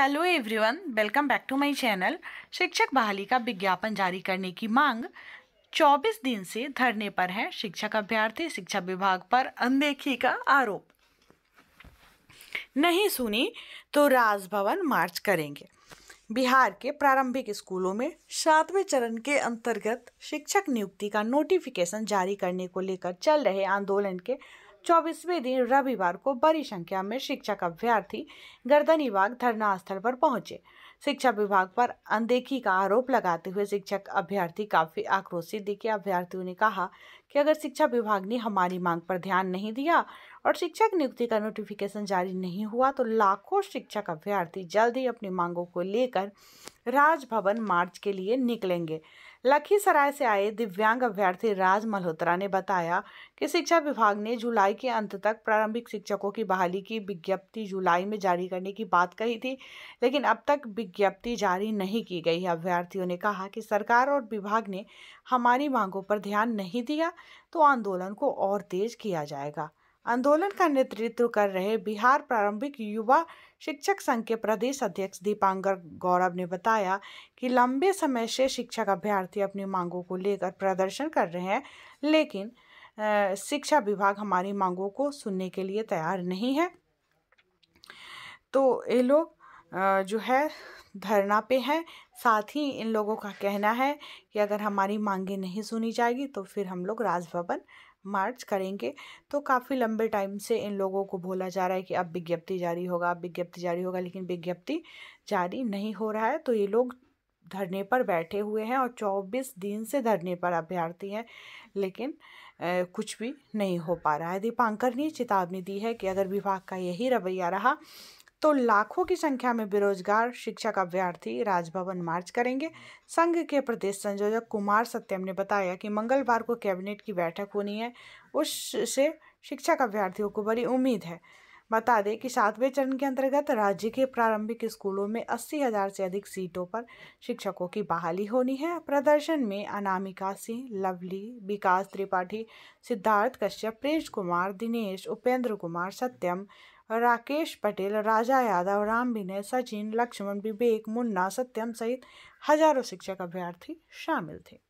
hello everyone welcome back to my channel शिक्षक बहाली का विज्ञापन जारी करने की मांग 24 दिन से धरने पर है शिक्षक अभ्यर्थी शिक्षा विभाग पर अनदेखी का आरोप नहीं सुनी तो राजभवन मार्च करेंगे बिहार के प्रारंभिक स्कूलों में सातवें चरण के अंतर्गत शिक्षक नियुक्ति का नोटिफिकेशन जारी करने को लेकर चल रहे आंदोलन के चौबीसवें दिन रविवार को बड़ी संख्या में शिक्षक अभ्यर्थी गर्दनीबाग धरना स्थल पर पहुंचे शिक्षा विभाग पर अनदेखी का आरोप लगाते हुए शिक्षक अभ्यर्थी काफी आक्रोशित दिखे अभ्यर्थियों ने कहा कि अगर शिक्षा विभाग ने हमारी मांग पर ध्यान नहीं दिया और शिक्षक नियुक्ति का नोटिफिकेशन जारी नहीं हुआ तो लाखों शिक्षक अभ्यर्थी जल्द ही अपनी मांगों को लेकर राजभवन मार्च के लिए निकलेंगे लखीसराय से आए दिव्यांग अभ्यर्थी राज मल्होत्रा ने बताया कि शिक्षा विभाग ने जुलाई के अंत तक प्रारंभिक शिक्षकों की बहाली की विज्ञप्ति जुलाई में जारी करने की बात कही थी लेकिन अब तक विज्ञप्ति जारी नहीं की गई है अभ्यर्थियों ने कहा कि सरकार और विभाग ने हमारी मांगों पर ध्यान नहीं दिया तो आंदोलन को और तेज किया जाएगा आंदोलन का नेतृत्व कर रहे बिहार प्रारंभिक युवा शिक्षक संघ के प्रदेश अध्यक्ष दीपांकर गौरव ने बताया कि लंबे समय से शिक्षक अभ्यर्थी अपनी मांगों को लेकर प्रदर्शन कर रहे हैं लेकिन आ, शिक्षा विभाग हमारी मांगों को सुनने के लिए तैयार नहीं है तो ये लोग जो है धरना पे हैं साथ ही इन लोगों का कहना है कि अगर हमारी मांगे नहीं सुनी जाएगी तो फिर हम लोग राजभवन मार्च करेंगे तो काफ़ी लंबे टाइम से इन लोगों को बोला जा रहा है कि अब विज्ञप्ति जारी होगा अब विज्ञप्ति जारी होगा लेकिन विज्ञप्ति जारी नहीं हो रहा है तो ये लोग धरने पर बैठे हुए हैं और 24 दिन से धरने पर अभ्यर्थी हैं लेकिन ए, कुछ भी नहीं हो पा रहा है दीपांकर ने चेतावनी दी है कि अगर विभाग का यही रवैया रहा तो लाखों की संख्या में बेरोजगार शिक्षक अभ्यर्थी राजभवन मार्च करेंगे संघ के प्रदेश संयोजक कुमार सत्यम ने बताया कि मंगलवार को कैबिनेट की बैठक होनी है उससे शिक्षक अभ्यर्थियों को बड़ी उम्मीद है बता दें कि सातवें चरण के अंतर्गत राज्य के प्रारंभिक स्कूलों में अस्सी हजार से अधिक सीटों पर शिक्षकों की बहाली होनी है प्रदर्शन में अनामिका सिंह लवली विकास त्रिपाठी सिद्धार्थ कश्यप प्रेश कुमार दिनेश उपेंद्र कुमार सत्यम राकेश पटेल राजा यादव राम विनय सचिन लक्ष्मण विवेक मुन्ना सत्यम सहित हजारों शिक्षक अभ्यर्थी शामिल थे